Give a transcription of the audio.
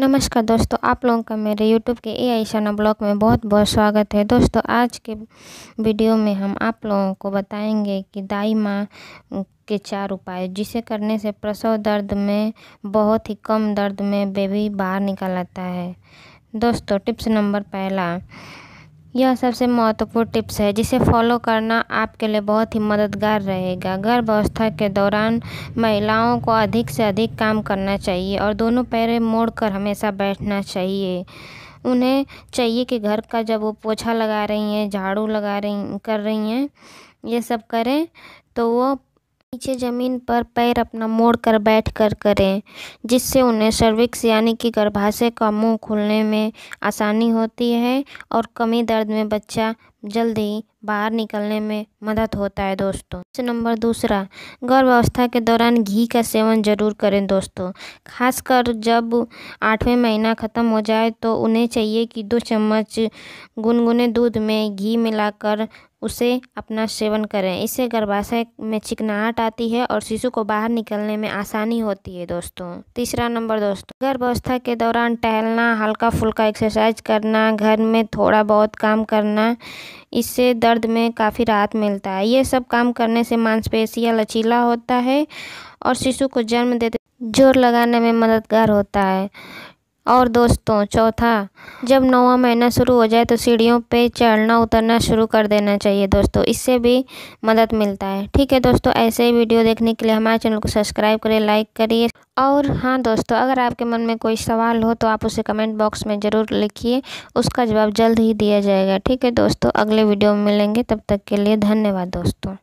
नमस्कार दोस्तों आप लोगों का मेरे YouTube के ए आई शाना ब्लॉग में बहुत बहुत स्वागत है दोस्तों आज के वीडियो में हम आप लोगों को बताएंगे कि दाई माँ के चार उपाय जिसे करने से प्रसव दर्द में बहुत ही कम दर्द में बेबी बाहर निकल आता है दोस्तों टिप्स नंबर पहला यह सबसे महत्वपूर्ण टिप्स है जिसे फॉलो करना आपके लिए बहुत ही मददगार रहेगा गर्भावस्था के दौरान महिलाओं को अधिक से अधिक काम करना चाहिए और दोनों पैर मोड़कर हमेशा बैठना चाहिए उन्हें चाहिए कि घर का जब वो पोछा लगा रही हैं झाड़ू लगा रही कर रही हैं ये सब करें तो वो नीचे जमीन पर पैर अपना मोड़ कर बैठ कर करें जिससे उन्हें सर्विक्स यानी कि गर्भाशय का मुंह खुलने में आसानी होती है और कमी दर्द में बच्चा जल्दी बाहर निकलने में मदद होता है दोस्तों नंबर दूसरा गर्भावस्था के दौरान घी का सेवन ज़रूर करें दोस्तों खासकर जब आठवें महीना ख़त्म हो जाए तो उन्हें चाहिए कि दो चम्मच गुनगुने दूध में घी मिलाकर उसे अपना सेवन करें इससे गर्भाशय में चिकनाहट आती है और शिशु को बाहर निकलने में आसानी होती है दोस्तों तीसरा नंबर दोस्तों गर्भावस्था के दौरान टहलना हल्का फुल्का एक्सरसाइज करना घर में थोड़ा बहुत काम करना इससे दर्द में काफ़ी राहत मिलता है ये सब काम करने से मांसपेशियाँ लचीला होता है और शिशु को जन्म देते जोर लगाने में मददगार होता है और दोस्तों चौथा जब नौवा महीना शुरू हो जाए तो सीढ़ियों पे चढ़ना उतरना शुरू कर देना चाहिए दोस्तों इससे भी मदद मिलता है ठीक है दोस्तों ऐसे ही वीडियो देखने के लिए हमारे चैनल को सब्सक्राइब करें लाइक करिए और हाँ दोस्तों अगर आपके मन में कोई सवाल हो तो आप उसे कमेंट बॉक्स में ज़रूर लिखिए उसका जवाब जल्द ही दिया जाएगा ठीक है दोस्तों अगले वीडियो में मिलेंगे तब तक के लिए धन्यवाद दोस्तों